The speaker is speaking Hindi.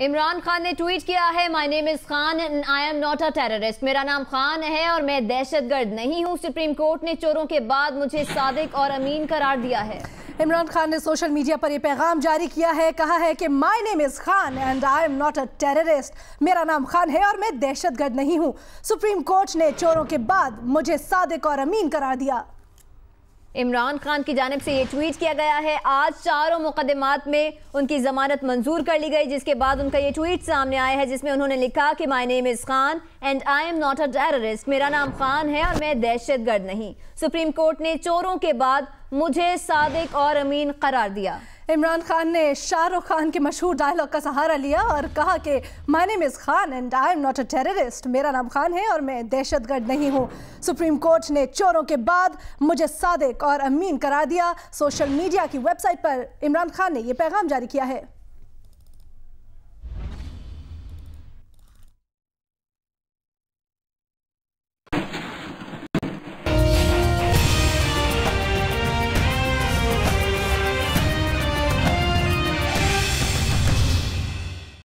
इमरान खान ने ट्वीट किया है my name is Khan and I am not a terrorist मेरा नाम खान है और मैं दहशतगर्द नहीं हूं सुप्रीम कोर्ट ने चोरों के बाद मुझे सादिक और अमीन करार दिया है इमरान खान ने सोशल मीडिया पर यह पैगाम जारी किया है कहा है कि my name is Khan and I am not a terrorist मेरा नाम खान है और मैं दहशतगर्द नहीं हूँ सुप्रीम कोर्ट ने चोरों के बाद मुझे सादिक और अमीन करार दिया इमरान खान की जानब से ये ट्वीट किया गया है आज चारों मुकदमात में उनकी ज़मानत मंजूर कर ली गई जिसके बाद उनका ये ट्वीट सामने आया है जिसमें उन्होंने लिखा कि my name is Khan and I am not a terrorist मेरा नाम खान है और मैं दहशत नहीं सुप्रीम कोर्ट ने चोरों के बाद मुझे सादिक और अमीन करार दिया इमरान खान ने शाहरुख खान के मशहूर डायलॉग का सहारा लिया और कहा कि my name is Khan and I am not a terrorist मेरा नाम खान है और मैं दहशतगर्द नहीं हूँ सुप्रीम कोर्ट ने चोरों के बाद मुझे सादिक और अमीन करा दिया सोशल मीडिया की वेबसाइट पर इमरान खान ने यह पैगाम जारी किया है